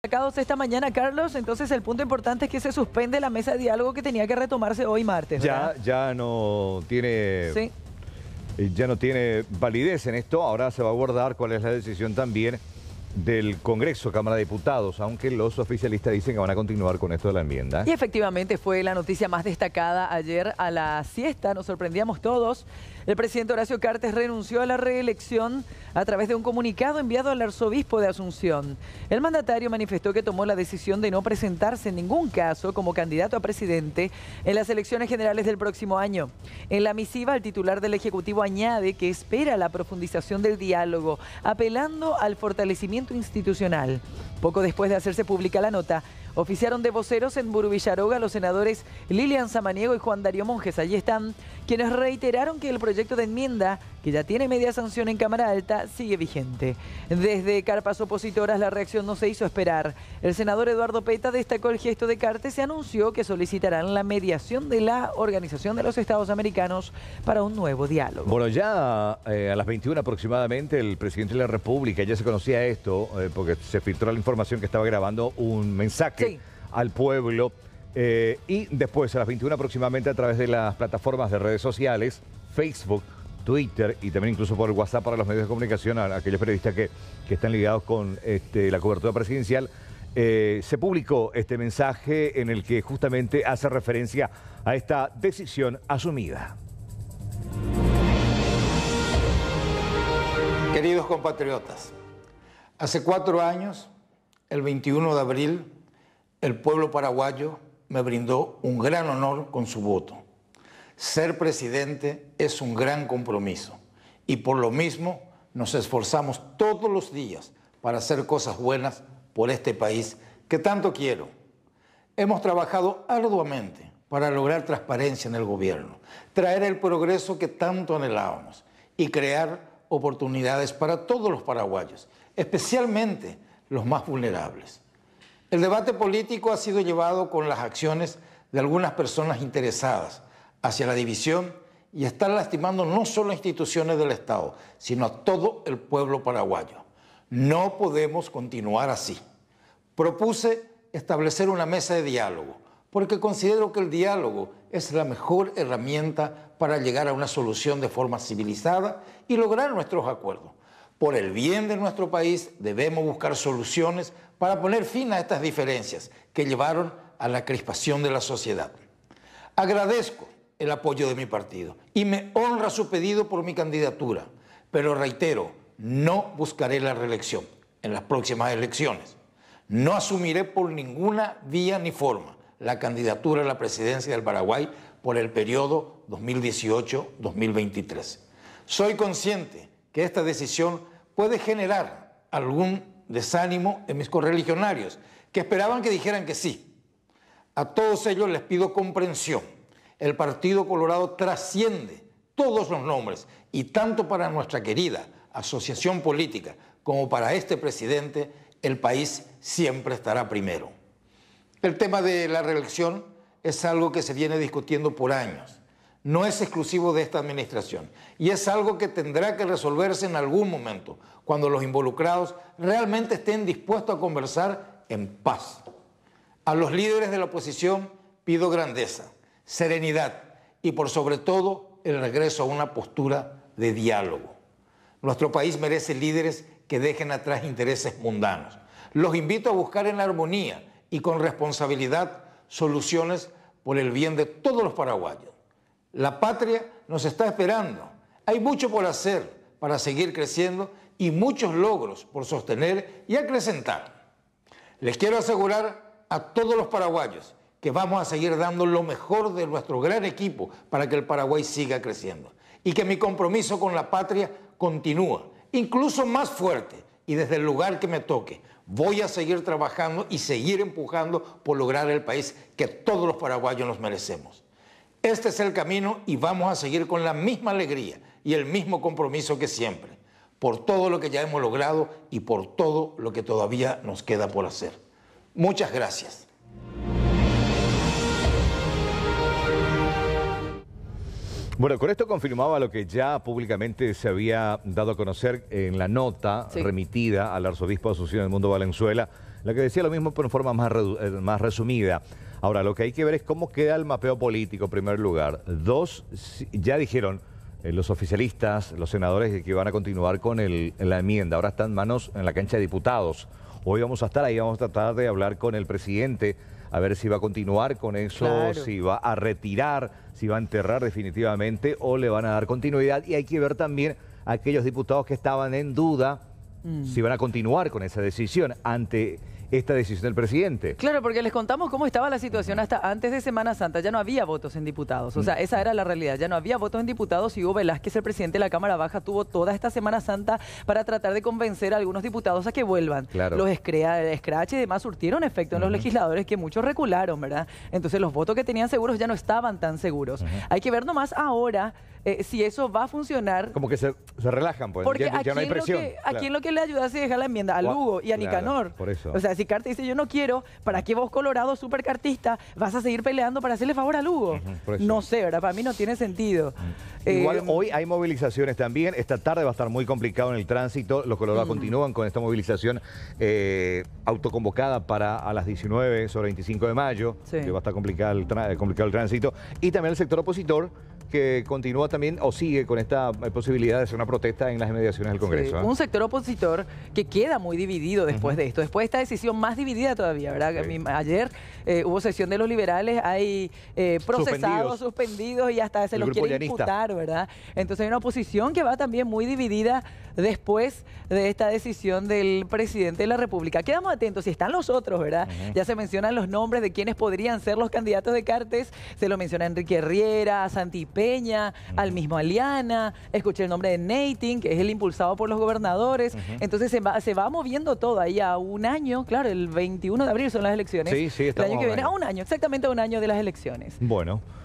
Sacados esta mañana, Carlos, entonces el punto importante es que se suspende la mesa de diálogo que tenía que retomarse hoy martes. Ya, ya no tiene. Eh, ya no tiene validez en esto. Ahora se va a guardar cuál es la decisión también del Congreso, Cámara de Diputados, aunque los oficialistas dicen que van a continuar con esto de la enmienda. Y efectivamente fue la noticia más destacada ayer a la siesta, nos sorprendíamos todos. El presidente Horacio Cartes renunció a la reelección a través de un comunicado enviado al arzobispo de Asunción. El mandatario manifestó que tomó la decisión de no presentarse en ningún caso como candidato a presidente en las elecciones generales del próximo año. En la misiva, el titular del Ejecutivo añade que espera la profundización del diálogo, apelando al fortalecimiento institucional. Poco después de hacerse pública la nota, Oficiaron de voceros en Burubillaroga... los senadores Lilian Samaniego y Juan Darío Monjes. Allí están, quienes reiteraron que el proyecto de enmienda, que ya tiene media sanción en Cámara Alta, sigue vigente. Desde carpas opositoras la reacción no se hizo esperar. El senador Eduardo Peta destacó el gesto de Cartes ...se anunció que solicitarán la mediación de la Organización de los Estados Americanos para un nuevo diálogo. Bueno, ya eh, a las 21 aproximadamente el presidente de la República, ya se conocía esto, eh, porque se filtró la información que estaba grabando un mensaje al pueblo. Eh, y después, a las 21 aproximadamente, a través de las plataformas de redes sociales, Facebook, Twitter y también incluso por WhatsApp para los medios de comunicación, aquellos periodistas que, están ligados con este, la cobertura presidencial, eh, se publicó este mensaje en el que justamente hace referencia a esta decisión asumida. Queridos compatriotas, hace cuatro años, el 21 de abril, el pueblo paraguayo me brindó un gran honor con su voto. Ser presidente es un gran compromiso y por lo mismo nos esforzamos todos los días para hacer cosas buenas por este país que tanto quiero. Hemos trabajado arduamente para lograr transparencia en el gobierno, traer el progreso que tanto anhelábamos y crear oportunidades para todos los paraguayos, especialmente los más vulnerables. El debate político ha sido llevado con las acciones de algunas personas interesadas hacia la división y están lastimando no solo a instituciones del Estado, sino a todo el pueblo paraguayo. No podemos continuar así. Propuse establecer una mesa de diálogo, porque considero que el diálogo es la mejor herramienta para llegar a una solución de forma civilizada y lograr nuestros acuerdos. Por el bien de nuestro país debemos buscar soluciones para poner fin a estas diferencias que llevaron a la crispación de la sociedad. Agradezco el apoyo de mi partido y me honra su pedido por mi candidatura, pero reitero, no buscaré la reelección en las próximas elecciones. No asumiré por ninguna vía ni forma la candidatura a la presidencia del Paraguay por el periodo 2018-2023. Soy consciente esta decisión puede generar algún desánimo en mis correligionarios, que esperaban que dijeran que sí. A todos ellos les pido comprensión. El Partido Colorado trasciende todos los nombres y tanto para nuestra querida asociación política como para este presidente, el país siempre estará primero. El tema de la reelección es algo que se viene discutiendo por años no es exclusivo de esta administración y es algo que tendrá que resolverse en algún momento, cuando los involucrados realmente estén dispuestos a conversar en paz. A los líderes de la oposición pido grandeza, serenidad y por sobre todo el regreso a una postura de diálogo. Nuestro país merece líderes que dejen atrás intereses mundanos. Los invito a buscar en armonía y con responsabilidad soluciones por el bien de todos los paraguayos. La patria nos está esperando. Hay mucho por hacer para seguir creciendo y muchos logros por sostener y acrecentar. Les quiero asegurar a todos los paraguayos que vamos a seguir dando lo mejor de nuestro gran equipo para que el Paraguay siga creciendo y que mi compromiso con la patria continúa, incluso más fuerte y desde el lugar que me toque. Voy a seguir trabajando y seguir empujando por lograr el país que todos los paraguayos nos merecemos. Este es el camino y vamos a seguir con la misma alegría y el mismo compromiso que siempre, por todo lo que ya hemos logrado y por todo lo que todavía nos queda por hacer. Muchas gracias. Bueno, con esto confirmaba lo que ya públicamente se había dado a conocer en la nota remitida al arzobispo de Asunción del Mundo Valenzuela, la que decía lo mismo pero en forma más eh, resumida. Ahora, lo que hay que ver es cómo queda el mapeo político, en primer lugar. Dos, ya dijeron eh, los oficialistas, los senadores que van a continuar con la enmienda. Ahora están manos en la cancha de diputados. Hoy vamos a estar ahí, vamos a tratar de hablar con el presidente, a ver si va a continuar con eso, si va a retirar, si va a enterrar definitivamente o le van a dar continuidad. Y hay que ver también a aquellos diputados que estaban en duda mm. si van a continuar con esa decisión ante esta decisión del presidente. Claro, porque les contamos cómo estaba la situación hasta antes de Semana Santa. Ya no había votos en diputados. O sea, mm. esa era la realidad. Ya no había votos en diputados y Hugo Velázquez, el presidente de la Cámara Baja, tuvo toda esta Semana Santa para tratar de convencer a algunos diputados a que vuelvan. Claro. Los scratch y demás surtieron efecto en los legisladores que muchos recularon, ¿verdad? Entonces los votos que tenían seguros ya no estaban tan seguros. Hay que ver nomás ahora eh, si eso va a funcionar. Como que se, relajan, pues. Porque ya, no hay presión. ¿A quién lo que le ayuda si deja la enmienda? A Lugo y a Nicanor. por eso si Carta dice yo no quiero, ¿para qué vos, Colorado, supercartista, vas a seguir peleando para hacerle favor a Lugo? no sé, ¿verdad? Para mí no tiene sentido. Igual eh, hoy hay movilizaciones también. Esta tarde va a estar muy complicado en el tránsito. Los colorados continúan con esta movilización eh, autoconvocada para a las 19 sobre 25 de mayo, que va a estar eh, complicado el tránsito. Y también el sector opositor que continúa también o sigue con esta eh, posibilidad de hacer una protesta en las inmediaciones del Congreso. ¿eh? Un sector opositor que queda muy dividido después de esto, después de esta decisión más dividida todavía, ¿verdad? Ayer eh, hubo sesión de los liberales, hay procesados, suspendidos. y hasta se lo los quiere imputar, ¿verdad? Entonces hay una oposición que va también muy dividida después de esta decisión del presidente de la República. Quedamos atentos, si están los otros, ¿verdad? Ya se mencionan los nombres de quienes podrían ser los candidatos de Cartes, se lo menciona Enrique Herrera, Santi Peña, al mismo Aliana, escuché el nombre de Nating, que es el impulsado por los gobernadores. Entonces se va, se va moviendo todo ahí a un año, claro, el 21 de abril son las elecciones. Sí, sí, El año que viene, a un año, exactamente a un año de las elecciones. Bueno.